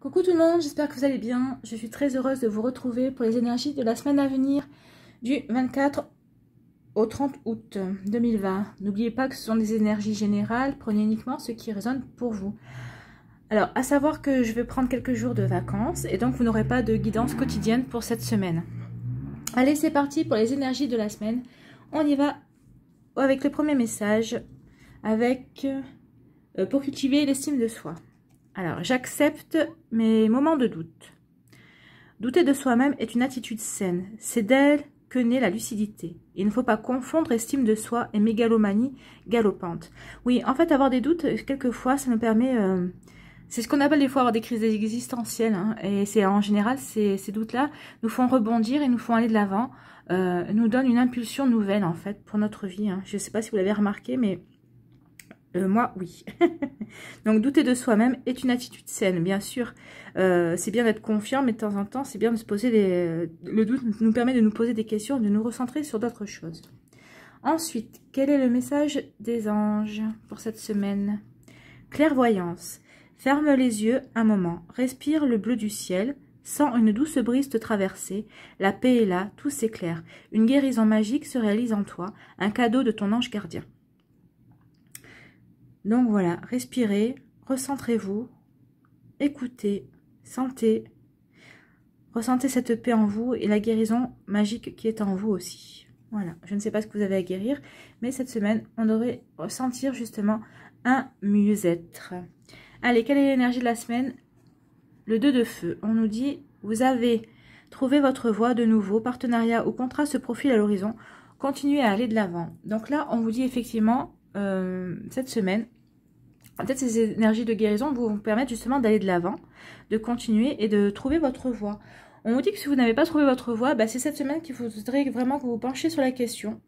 Coucou tout le monde, j'espère que vous allez bien. Je suis très heureuse de vous retrouver pour les énergies de la semaine à venir du 24 au 30 août 2020. N'oubliez pas que ce sont des énergies générales, prenez uniquement ce qui résonne pour vous. Alors, à savoir que je vais prendre quelques jours de vacances et donc vous n'aurez pas de guidance quotidienne pour cette semaine. Allez, c'est parti pour les énergies de la semaine. On y va avec le premier message, avec euh, pour cultiver l'estime de soi. Alors, j'accepte mes moments de doute. Douter de soi-même est une attitude saine. C'est d'elle que naît la lucidité. Il ne faut pas confondre estime de soi et mégalomanie galopante. Oui, en fait, avoir des doutes, quelquefois, ça nous permet... Euh, c'est ce qu'on appelle des fois avoir des crises existentielles. Hein. et c'est en général, ces, doutes-là nous font rebondir et nous font aller de l'avant, euh, nous donnent une impulsion nouvelle, en fait, pour notre vie. Hein. Je ne sais pas si vous l'avez remarqué, mais euh, moi, oui. Donc, douter de soi-même est une attitude saine, bien sûr. Euh, c'est bien d'être confiant, mais de temps en temps, c'est bien de se poser des... Euh, le doute nous permet de nous poser des questions, de nous recentrer sur d'autres choses. Ensuite, quel est le message des anges pour cette semaine Clairvoyance. Ferme les yeux un moment, respire le bleu du ciel, sens une douce brise te traverser, la paix est là, tout s'éclaire, une guérison magique se réalise en toi, un cadeau de ton ange gardien. Donc voilà, respirez, recentrez-vous, écoutez, sentez, ressentez cette paix en vous et la guérison magique qui est en vous aussi. Voilà, je ne sais pas ce que vous avez à guérir, mais cette semaine, on devrait ressentir justement un mieux-être. Allez, quelle est l'énergie de la semaine Le 2 de feu. On nous dit, vous avez trouvé votre voie de nouveau, partenariat ou contrat se profile à l'horizon, continuez à aller de l'avant. Donc là, on vous dit effectivement, euh, cette semaine, peut-être ces énergies de guérison vous, vous permettre justement d'aller de l'avant, de continuer et de trouver votre voie. On vous dit que si vous n'avez pas trouvé votre voie, bah, c'est cette semaine qu'il faudrait vraiment que vous penchiez sur la question.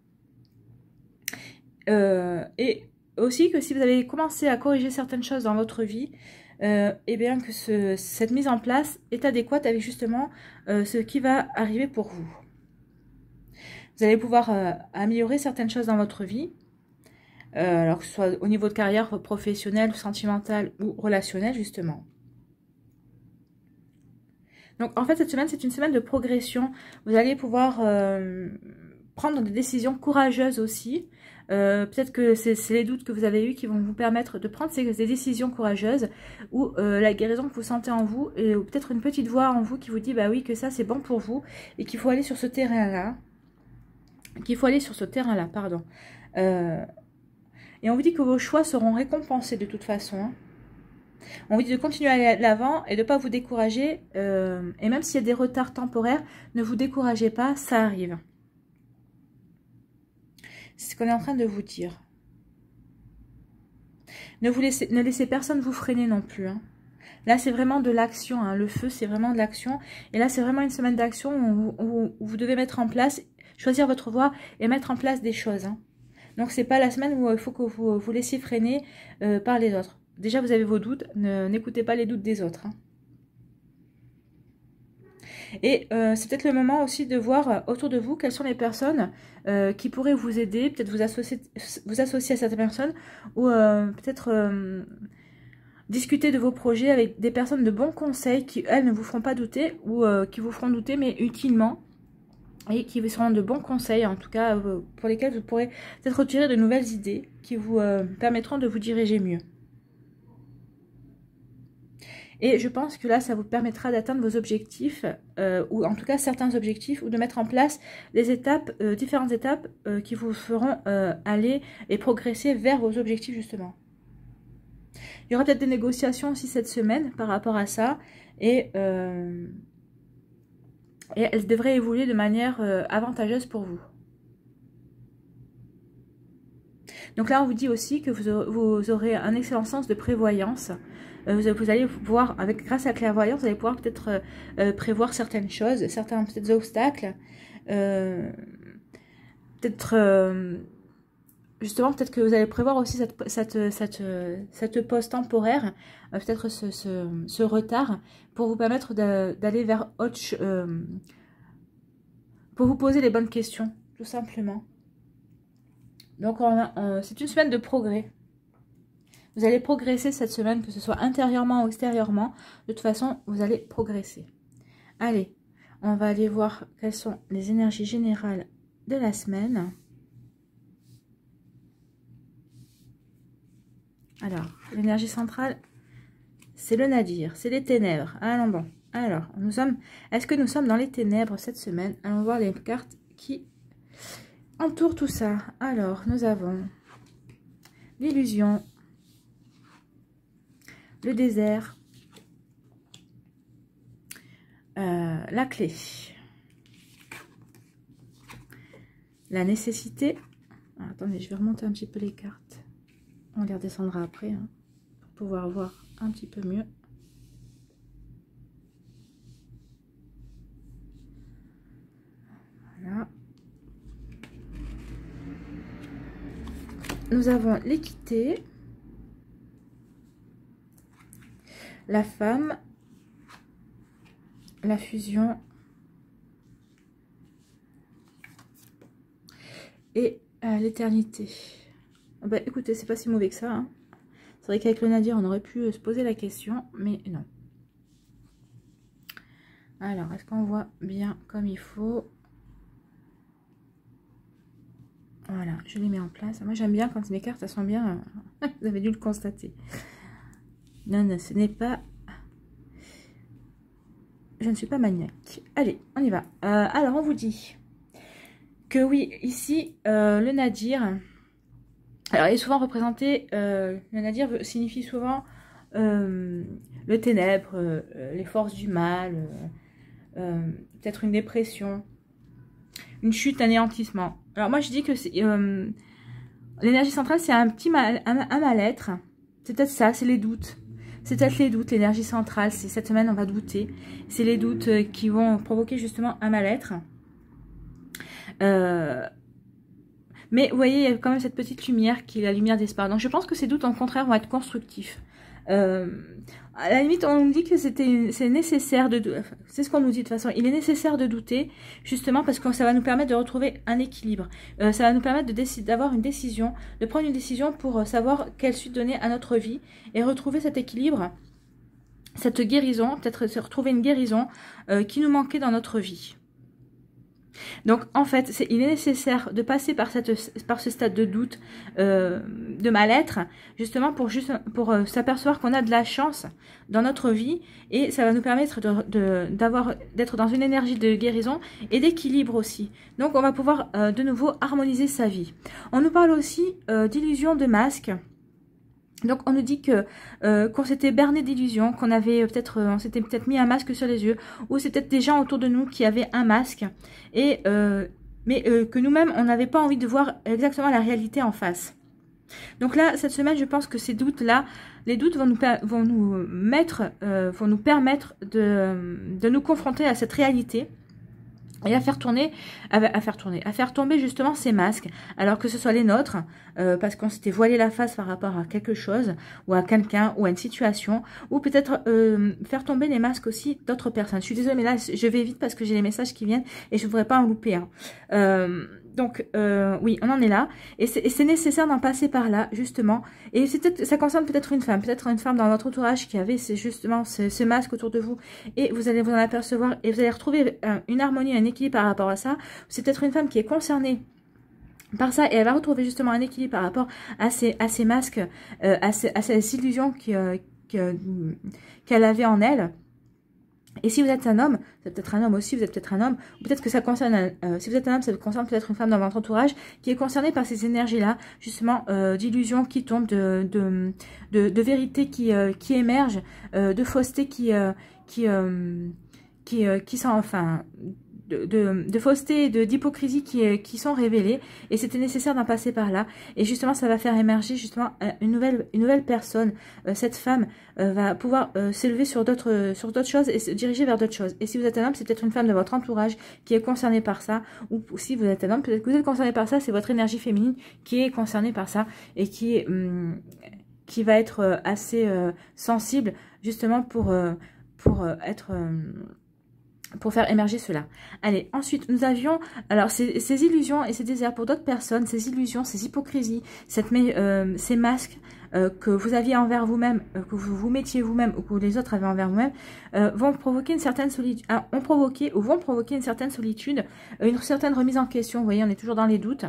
Euh, et aussi que si vous avez commencé à corriger certaines choses dans votre vie, et euh, eh bien que cette mise en place est adéquate avec justement euh, ce qui va arriver pour vous. Vous allez pouvoir améliorer certaines choses dans votre vie, euh, alors que ce soit au niveau de carrière professionnelle, sentimentale ou relationnelle justement. Donc en fait cette semaine c'est une semaine de progression. Vous allez pouvoir euh, prendre des décisions courageuses aussi. Euh, peut-être que c'est les doutes que vous avez eus qui vont vous permettre de prendre ces, décisions courageuses ou la guérison que vous sentez en vous et peut-être une petite voix en vous qui vous dit bah oui que ça c'est bon pour vous et qu'il faut aller sur ce terrain là qu'il faut aller sur ce terrain là pardon et on vous dit que vos choix seront récompensés de toute façon. Hein. On vous dit de continuer à aller l'avant et de ne pas vous décourager. Euh, et même s'il y a des retards temporaires, ne vous découragez pas, ça arrive. C'est ce qu'on est en train de vous dire. Ne, vous laissez, ne personne vous freiner non plus. Hein. Là, c'est vraiment de l'action. Hein. Le feu, c'est vraiment de l'action. Et là, c'est vraiment une semaine d'action où, vous devez mettre en place, choisir votre voie et mettre en place des choses. Donc c'est pas la semaine où euh, il faut que vous vous laissiez freiner euh, par les autres. Déjà vous avez vos doutes, n'écoutez pas les doutes des autres. Hein. Et euh, c'est peut-être le moment aussi de voir autour de vous quelles sont les personnes qui pourraient vous aider, peut-être vous associer, vous associer à certaines personnes, ou peut-être discuter de vos projets avec des personnes de bons conseils qui, elles, ne vous feront pas douter, ou qui vous feront douter, mais utilement et qui vous seront de bons conseils, en tout cas euh, pour lesquels vous pourrez peut-être retirer de nouvelles idées qui vous euh, permettront de vous diriger mieux. Et je pense que là, ça vous permettra d'atteindre vos objectifs, euh, ou en tout cas certains objectifs, ou de mettre en place des étapes, différentes étapes qui vous feront aller et progresser vers vos objectifs justement. Il y aura peut-être des négociations aussi cette semaine par rapport à ça, et et elle devrait évoluer de manière euh, avantageuse pour vous. Donc là, on vous dit aussi que vous, aurez un excellent sens de prévoyance. Euh, vous, allez pouvoir, avec, grâce à la clairvoyance, vous allez pouvoir peut-être euh, prévoir certaines choses, certains obstacles, peut-être justement, peut-être que vous allez prévoir aussi cette, cette, pause temporaire, euh, peut-être ce, retard, pour vous permettre d'aller vers autre... Euh, pour vous poser les bonnes questions, tout simplement. Donc, c'est une semaine de progrès. Vous allez progresser cette semaine, que ce soit intérieurement ou extérieurement. De toute façon, vous allez progresser. Allez, on va aller voir quelles sont les énergies générales de la semaine. Alors, l'énergie centrale, c'est le nadir, c'est les ténèbres. Allons bon. Alors, nous sommes. Est-ce que nous sommes dans les ténèbres cette semaine Allons voir les cartes qui entourent tout ça. Alors, nous avons l'illusion, le désert, euh, la clé, la nécessité. Ah, attendez, je vais remonter un petit peu les cartes. On les redescendra après hein, pour pouvoir voir un petit peu mieux. Voilà. Nous avons l'équité, la femme, la fusion et euh, l'éternité. Ah bah, écoutez, c'est pas si mauvais que ça. Hein. C'est vrai qu'avec le nadir, on aurait pu euh, se poser la question, mais non. Alors, est-ce qu'on voit bien comme il faut Voilà, je les mets en place. Moi, j'aime bien quand mes cartes, elles sont bien... Euh, vous avez dû le constater. Non, non, ce n'est pas... Je ne suis pas maniaque. Allez, on y va. Euh, alors, on vous dit que oui, ici, le nadir alors, il est souvent représenté, euh, le nadir signifie souvent euh, le ténèbre, euh, les forces du mal, euh, peut-être une dépression, une chute, un anéantissement. Alors, moi, je dis que c'est l'énergie centrale, c'est un petit mal, un, mal-être. C'est peut-être ça, c'est les doutes. C'est peut-être les doutes, l'énergie centrale. C'est cette semaine, on va douter. C'est les doutes qui vont provoquer justement un mal-être. Euh, mais vous voyez, il y a quand même cette petite lumière qui est la lumière d'espoir. Donc je pense que ces doutes, en contraire, vont être constructifs. Euh, à la limite, on nous dit que c'est nécessaire de c'est ce qu'on nous dit de toute façon. Il est nécessaire de douter, justement parce que ça va nous permettre de retrouver un équilibre. Euh, ça va nous permettre d'avoir une décision, de prendre une décision pour euh, savoir quelle suite donner à notre vie et retrouver cet équilibre, cette guérison, peut-être se retrouver une guérison euh, qui nous manquait dans notre vie. Donc en fait, il est nécessaire de passer par, ce stade de doute, euh, de mal-être, justement pour, juste, pour euh, s'apercevoir qu'on a de la chance dans notre vie et ça va nous permettre d'être dans une énergie de guérison et d'équilibre aussi. Donc on va pouvoir euh, de nouveau harmoniser sa vie. On nous parle aussi d'illusion de masque. Donc on nous dit que euh, qu'on s'était berné d'illusions, qu'on avait peut-être euh, on s'était peut-être mis un masque sur les yeux, ou c'était des gens autour de nous qui avaient un masque, et euh, mais euh, que nous-mêmes on n'avait pas envie de voir exactement la réalité en face. Donc là cette semaine je pense que ces doutes là, les doutes vont nous vont nous mettre vont nous permettre de de nous confronter à cette réalité et à faire tourner, à, faire tourner, à faire tomber justement ces masques, alors que ce soit les nôtres, euh, parce qu'on s'était voilé la face par rapport à quelque chose, ou à quelqu'un, ou à une situation, ou peut-être euh, faire tomber les masques aussi d'autres personnes. Je suis désolée, mais là, je vais vite parce que j'ai les messages qui viennent et je ne voudrais pas en louper. un. Euh, » Donc euh, oui, on en est là. Et c'est nécessaire d'en passer par là, justement. Et ça concerne peut-être une femme, peut-être une femme dans notre entourage qui avait justement ce, masque autour de vous. Et vous allez vous en apercevoir et vous allez retrouver euh, une harmonie, un équilibre par rapport à ça. C'est peut-être une femme qui est concernée par ça et elle va retrouver justement un équilibre par rapport à ces, masques, euh, à, ces, illusions qu'elle avait en elle. Et si vous êtes un homme, vous êtes peut-être un homme aussi, vous êtes peut-être un homme, peut-être que ça concerne, euh, si vous êtes un homme, ça concerne peut-être une femme dans votre entourage qui est concernée par ces énergies-là, justement, euh, d'illusions qui tombent, de, vérités qui, euh, émergent, de faussetés qui, qui, qui, qui sont, enfin, de, de, fausseté et d'hypocrisie qui, qui, sont révélées. Et c'était nécessaire d'en passer par là. Et justement, ça va faire émerger justement une nouvelle, une nouvelle personne. Euh, cette femme euh, va pouvoir euh, s'élever sur d'autres sur d'autres choses et se diriger vers d'autres choses. Et si vous êtes un homme, c'est peut-être une femme de votre entourage qui est concernée par ça. Ou si vous êtes un homme, peut-être que vous êtes concerné par ça. C'est votre énergie féminine qui est concernée par ça et qui, hum, qui va être assez sensible justement pour, pour être hum, pour faire émerger cela. Allez, ensuite, nous avions alors ces, illusions et ces déserts pour d'autres personnes, ces illusions, ces hypocrisies, cette, euh, ces masques euh, que vous aviez envers vous-même, euh, que vous vous mettiez vous-même ou que les autres avaient envers vous-même, vont provoquer une certaine solitude, ah, ou vont provoquer une certaine solitude, une certaine remise en question. Vous voyez, on est toujours dans les doutes.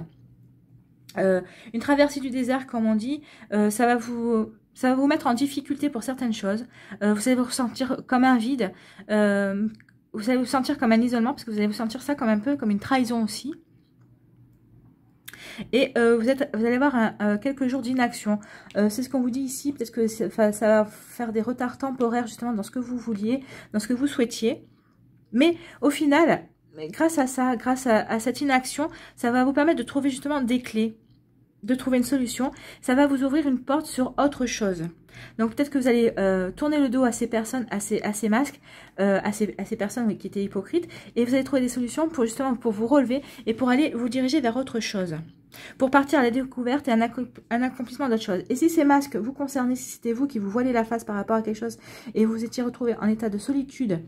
une traversée du désert, comme on dit, ça va vous ça va vous mettre en difficulté pour certaines choses. vous allez vous ressentir comme un vide, vous allez vous sentir comme un isolement parce que vous allez vous sentir ça comme un peu comme une trahison aussi. Et euh, vous, êtes, vous allez avoir un, euh, quelques jours d'inaction. Euh, c'est ce qu'on vous dit ici. Peut-être que ça, va faire des retards temporaires justement dans ce que vous vouliez, dans ce que vous souhaitiez. Mais au final, grâce à ça, grâce à, à cette inaction, ça va vous permettre de trouver justement des clés de trouver une solution, ça va vous ouvrir une porte sur autre chose. Donc peut-être que vous allez euh, tourner le dos à ces personnes, à ces, à ces masques, euh, à, ces, personnes qui étaient hypocrites, et vous allez trouver des solutions pour justement pour vous relever et pour aller vous diriger vers autre chose. Pour partir à la découverte et un, un accomplissement d'autre chose. Et si ces masques vous concernaient, si c'était vous qui vous voiliez la face par rapport à quelque chose et vous étiez retrouvé en état de solitude,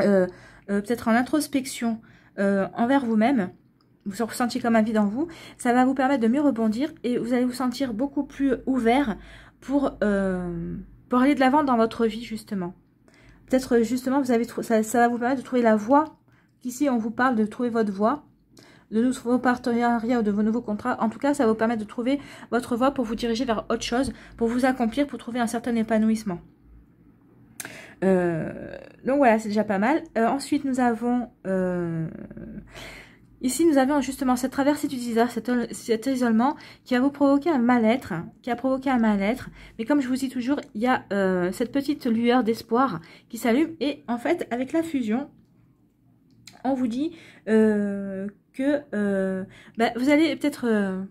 euh, peut-être en introspection envers vous-même, vous serez comme un vide en vous, ça va vous permettre de mieux rebondir et vous allez vous sentir beaucoup plus ouvert pour, euh, pour aller de l'avant dans votre vie justement. Peut-être euh, justement, vous avez ça, ça va vous permettre de trouver la voie. Ici, on vous parle de trouver votre voie, de nouveaux partenariats ou de vos nouveaux contrats. En tout cas, ça va vous permettre de trouver votre voie pour vous diriger vers autre chose, pour vous accomplir, pour trouver un certain épanouissement. Euh, donc voilà, c'est déjà pas mal. ensuite, nous avons... Ici, nous avons justement cette traversée du désert, cet, isolement qui a vous provoqué un mal-être, qui a provoqué un mal-être. Mais comme je vous dis toujours, il y a euh, cette petite lueur d'espoir qui s'allume. Et en fait, avec la fusion, on vous dit euh, que euh, bah, vous allez peut-être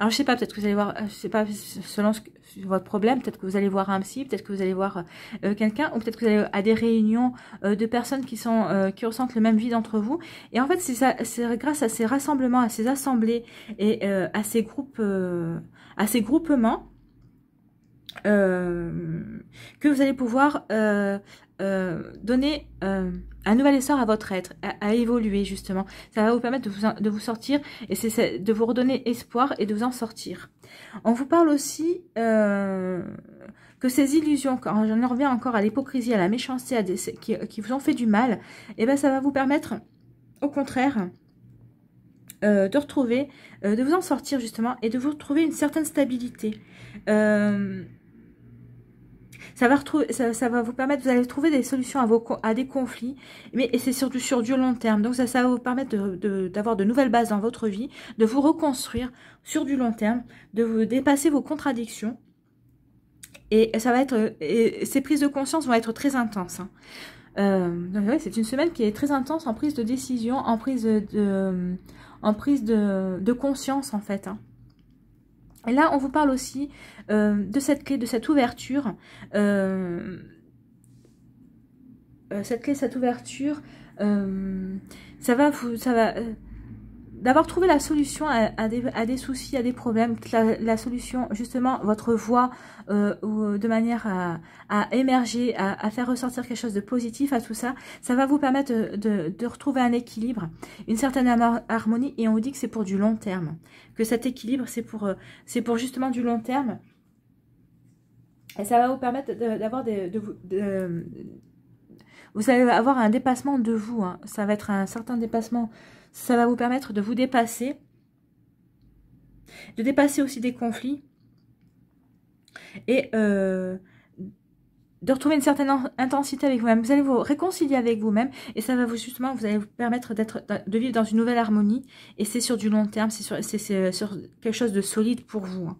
alors, je sais pas, peut-être que vous allez voir, euh, je sais pas, selon ce votre problème, peut-être que vous allez voir un psy, peut-être que vous allez voir euh, euh, quelqu'un, ou peut-être que vous allez à des réunions de personnes qui sont qui ressentent le même vide entre vous. Et en fait, c'est grâce à ces rassemblements, à ces assemblées et à ces groupes, à ces groupements, que vous allez pouvoir euh, donner euh, un nouvel essor à votre être, à, évoluer justement. Ça va vous permettre de vous, de vous sortir et c'est de vous redonner espoir et de vous en sortir. On vous parle aussi euh, que ces illusions, quand j'en reviens encore à l'hypocrisie, à la méchanceté, à qui, vous ont fait du mal, et eh ben ça va vous permettre au contraire de retrouver, de vous en sortir justement et de vous retrouver une certaine stabilité. Ça va, vous permettre, vous allez trouver des solutions à, des conflits, mais c'est surtout sur du long terme. Donc ça, va vous permettre d'avoir de, nouvelles bases dans votre vie, de vous reconstruire sur du long terme, de vous dépasser vos contradictions. Et ça va être, et ces prises de conscience vont être très intenses. Hein. Euh, c'est une semaine qui est très intense en prise de décision, en prise de, conscience en fait. Hein. Et là, on vous parle aussi euh, de cette clé, de cette ouverture. Euh, euh, cette clé, cette ouverture, ça va vous... Ça va, d'avoir trouvé la solution à, des, soucis, à des problèmes, la, solution, justement, votre voix euh, euh, de manière à, émerger, à, faire ressortir quelque chose de positif à tout ça, ça va vous permettre de, retrouver un équilibre, une certaine harmonie, et on vous dit que c'est pour du long terme, que cet équilibre, c'est pour, euh, c'est pour justement du long terme, et ça va vous permettre d'avoir de, vous allez avoir un dépassement de vous, hein. ça va être un certain dépassement ça va vous permettre de vous dépasser, de dépasser aussi des conflits et euh, de retrouver une certaine intensité avec vous-même. Vous allez vous réconcilier avec vous-même et ça va vous justement, vous allez vous permettre d'être, de vivre dans une nouvelle harmonie et c'est sur du long terme, c'est sur, euh, quelque chose de solide pour vous. Hein.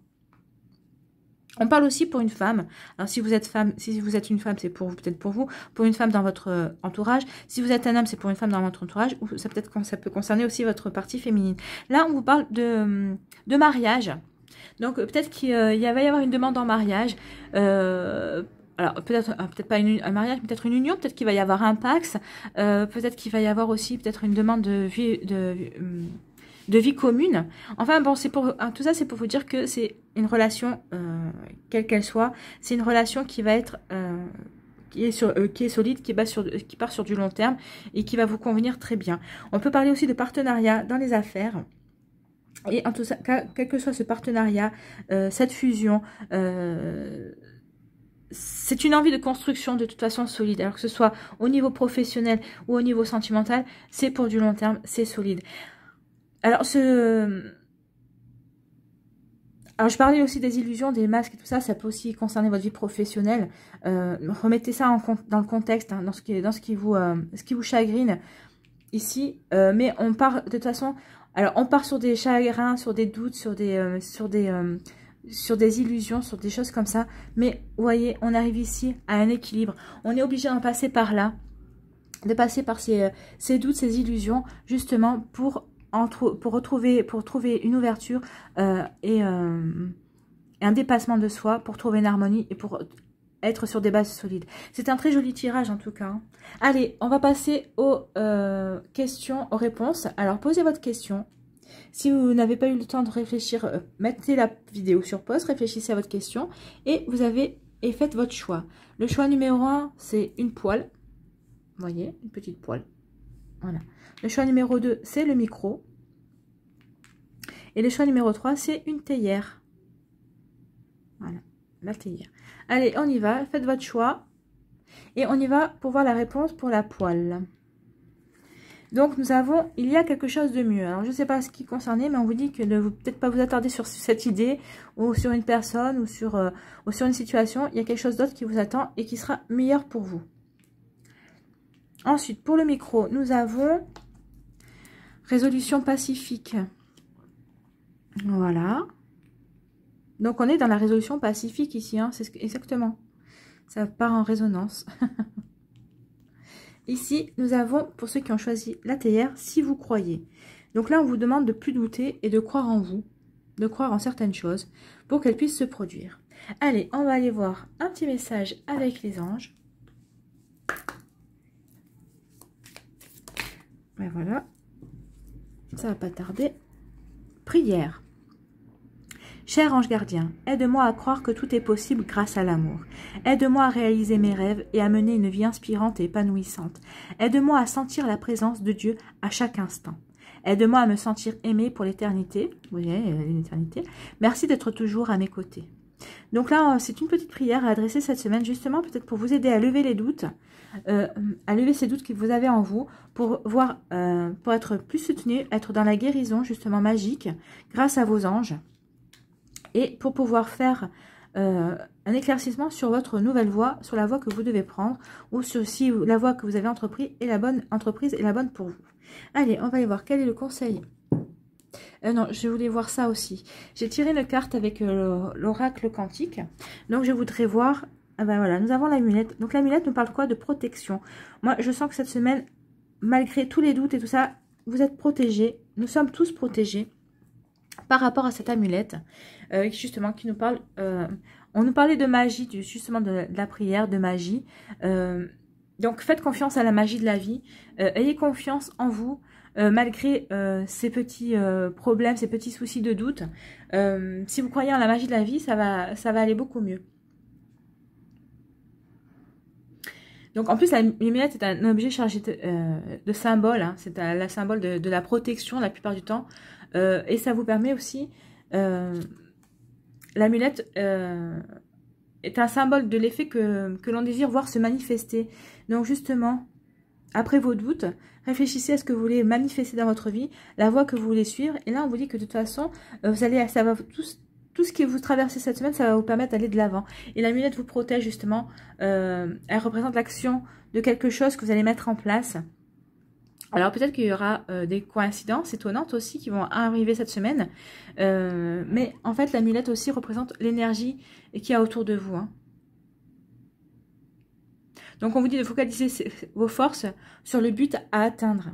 On parle aussi pour une femme. Alors si vous êtes femme, si vous êtes une femme, c'est pour peut-être pour vous, pour une femme dans votre euh, entourage. Si vous êtes un homme, c'est pour une femme dans votre entourage. Ou ça peut-être peut concerner aussi votre partie féminine. Là, on vous parle de, hum, mariage. Donc euh, peut-être qu'il euh, va y avoir une demande en mariage. alors peut-être peut pas un mariage, peut-être une union, peut-être qu'il va y avoir un pax, peut-être qu'il va y avoir aussi peut-être une demande de vie de hum, de vie commune. Enfin bon, c'est pour hein, tout ça, c'est pour vous dire que c'est une relation, euh, quelle qu'elle soit, c'est une relation qui va être euh, qui est, sur, euh, qui est solide, qui, sur, qui part sur du long terme et qui va vous convenir très bien. On peut parler aussi de partenariat dans les affaires. Et en tout cas quel que soit ce partenariat, cette fusion, c'est une envie de construction de toute façon solide. Alors que ce soit au niveau professionnel ou au niveau sentimental, c'est pour du long terme, c'est solide. Alors, ce... Alors, je parlais aussi des illusions, des masques et tout ça. Ça peut aussi concerner votre vie professionnelle. Euh, remettez ça en, dans le contexte, hein, dans, ce qui, dans ce qui vous, euh, ce qui vous chagrine ici. Euh, mais on part, de toute façon, alors on part sur des chagrins, sur des doutes, sur des, sur des, sur des illusions, sur des choses comme ça. Mais vous voyez, on arrive ici à un équilibre. On est obligé d'en passer par là de passer par ces, doutes, ces illusions, justement pour pour, retrouver, pour trouver une ouverture euh, euh, et un dépassement de soi, pour trouver une harmonie et pour être sur des bases solides. C'est un très joli tirage en tout cas. Hein. Allez, on va passer aux euh, questions, aux réponses. Alors, posez votre question. Si vous n'avez pas eu le temps de réfléchir, mettez la vidéo sur pause, réfléchissez à votre question et vous avez et faites votre choix. Le choix numéro 1, c'est une poêle. Vous voyez, une petite poêle. Voilà. Le choix numéro 2, c'est le micro. Et le choix numéro 3, c'est une théière. Voilà, la théière. Allez, on y va. Faites votre choix. Et on y va pour voir la réponse pour la poêle. Donc nous avons, il y a quelque chose de mieux. Alors je ne sais pas ce qui concernait, mais on vous dit que ne vous peut-être pas vous attarder sur cette idée ou sur une personne ou sur, euh, ou sur une situation. Il y a quelque chose d'autre qui vous attend et qui sera meilleur pour vous. Ensuite, pour le micro, nous avons résolution pacifique. Voilà. Donc, on est dans la résolution pacifique ici, hein, c'est exactement. Ça part en résonance. ici, nous avons, pour ceux qui ont choisi la TR, si vous croyez. Donc là, on vous demande de plus douter et de croire en vous, de croire en certaines choses pour qu'elles puissent se produire. Allez, on va aller voir un petit message avec les anges. Mais ben voilà, ça va pas tarder. Prière. Cher ange gardien, aide-moi à croire que tout est possible grâce à l'amour. Aide-moi à réaliser mes rêves et à mener une vie inspirante et épanouissante. Aide-moi à sentir la présence de Dieu à chaque instant. Aide-moi à me sentir aimé pour l'éternité. Vous voyez, euh, l'éternité. Merci d'être toujours à mes côtés. Donc là, euh, c'est une petite prière à adresser cette semaine, justement, peut-être pour vous aider à lever les doutes, euh, à lever ces doutes que vous avez en vous, pour voir, euh, pour être plus soutenu, être dans la guérison, justement, magique, grâce à vos anges, et pour pouvoir faire un éclaircissement sur votre nouvelle voie, sur la voie que vous devez prendre, ou sur si la voie que vous avez entreprise est la bonne entreprise est la bonne pour vous. Allez, on va aller voir quel est le conseil euh, non, je voulais voir ça aussi. J'ai tiré une carte avec euh, l'oracle quantique. Donc, je voudrais voir... Ah ben voilà, nous avons l'amulette. Donc, l'amulette nous parle quoi De protection. Moi, je sens que cette semaine, malgré tous les doutes et tout ça, vous êtes protégés. Nous sommes tous protégés par rapport à cette amulette, euh, justement, qui nous parle... on nous parlait de magie, justement, de la prière, de magie. donc, faites confiance à la magie de la vie. ayez confiance en vous. Euh, malgré euh, ces petits euh, problèmes, ces petits soucis de doute. si vous croyez en la magie de la vie, ça va, aller beaucoup mieux. Donc en plus, la mulette est un objet chargé de, symboles. Hein. c'est la symbole de, la protection la plupart du temps. et ça vous permet aussi... L'amulette est un symbole de l'effet que, que l'on désire voir se manifester. Donc justement, après vos doutes, Réfléchissez à ce que vous voulez manifester dans votre vie, la voie que vous voulez suivre. Et là, on vous dit que de toute façon, euh, vous allez, ça va tout, ce que vous traversez cette semaine, ça va vous permettre d'aller de l'avant. Et la mulette vous protège justement. Euh, elle représente l'action de quelque chose que vous allez mettre en place. Alors peut-être qu'il y aura euh, des coïncidences étonnantes aussi qui vont arriver cette semaine. mais en fait, la mulette aussi représente l'énergie qu'il y a autour de vous. Hein. Donc on vous dit de focaliser vos forces sur le but à atteindre.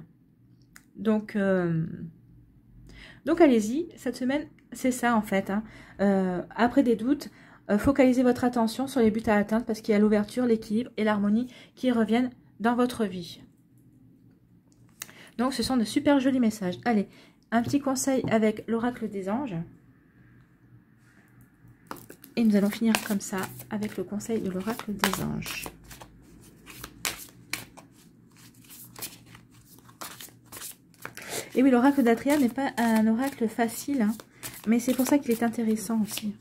Donc, euh, allez-y, cette semaine, c'est ça en fait. Hein. Euh, après des doutes, euh, focalisez votre attention sur les buts à atteindre parce qu'il y a l'ouverture, l'équilibre et l'harmonie qui reviennent dans votre vie. Donc ce sont de super jolis messages. Allez, un petit conseil avec l'oracle des anges. Et nous allons finir comme ça avec le conseil de l'oracle des anges. Et oui, l'oracle d'Atria n'est pas un oracle facile, hein. mais c'est pour ça qu'il est intéressant aussi.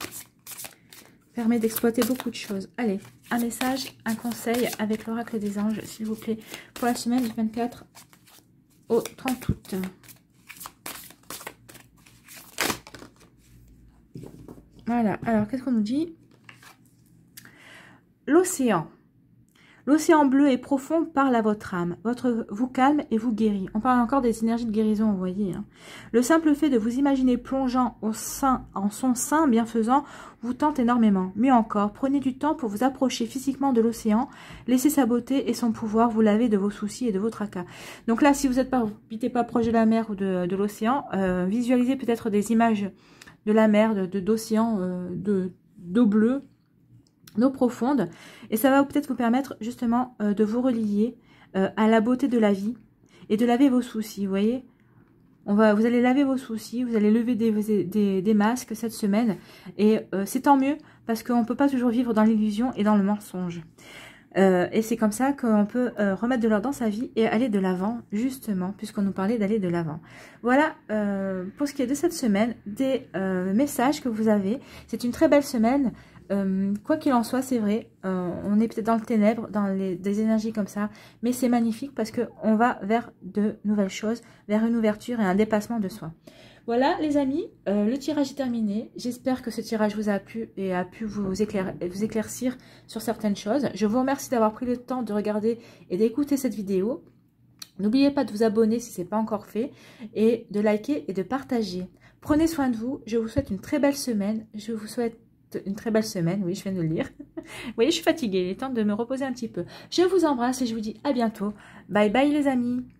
Permet d'exploiter beaucoup de choses. Allez, un message, un conseil avec l'oracle des anges, s'il vous plaît, pour la semaine du 24 au 30 août. Voilà, alors qu'est-ce qu'on nous dit L'océan L'océan bleu et profond parle à votre âme, votre vous calme et vous guérit. On parle encore des énergies de guérison, vous voyez. Hein. Le simple fait de vous imaginer plongeant au sein, en son sein bienfaisant vous tente énormément. Mieux encore, prenez du temps pour vous approcher physiquement de l'océan, laissez sa beauté et son pouvoir vous laver de vos soucis et de vos tracas. Donc là, si vous n'êtes pas, pas proche de la mer ou de, l'océan, euh, visualisez peut-être des images de la mer, d'océan, euh, de, d'eau bleue, nos profondes. Et ça va peut-être vous permettre justement euh, de vous relier euh, à la beauté de la vie et de laver vos soucis, vous voyez on va, vous allez laver vos soucis, vous allez lever des, masques cette semaine. Et euh, c'est tant mieux parce qu'on ne peut pas toujours vivre dans l'illusion et dans le mensonge. et c'est comme ça qu'on peut remettre de l'ordre dans sa vie et aller de l'avant, justement, puisqu'on nous parlait d'aller de l'avant. Voilà pour ce qui est de cette semaine, des messages que vous avez. C'est une très belle semaine. Euh, quoi qu'il en soit, c'est vrai, euh, on est peut-être dans le ténèbre, dans des énergies comme ça, mais c'est magnifique parce qu'on va vers de nouvelles choses, vers une ouverture et un dépassement de soi. Voilà les amis, euh, le tirage est terminé. J'espère que ce tirage vous a plu et a pu vous, vous éclaircir sur certaines choses. Je vous remercie d'avoir pris le temps de regarder et d'écouter cette vidéo. N'oubliez pas de vous abonner si ce n'est pas encore fait et de liker et de partager. Prenez soin de vous, je vous souhaite une très belle semaine, je vous souhaite une très belle semaine. Oui, je viens de le lire. Vous voyez, je suis fatiguée. Il est temps de me reposer un petit peu. Je vous embrasse et je vous dis à bientôt. Bye bye les amis.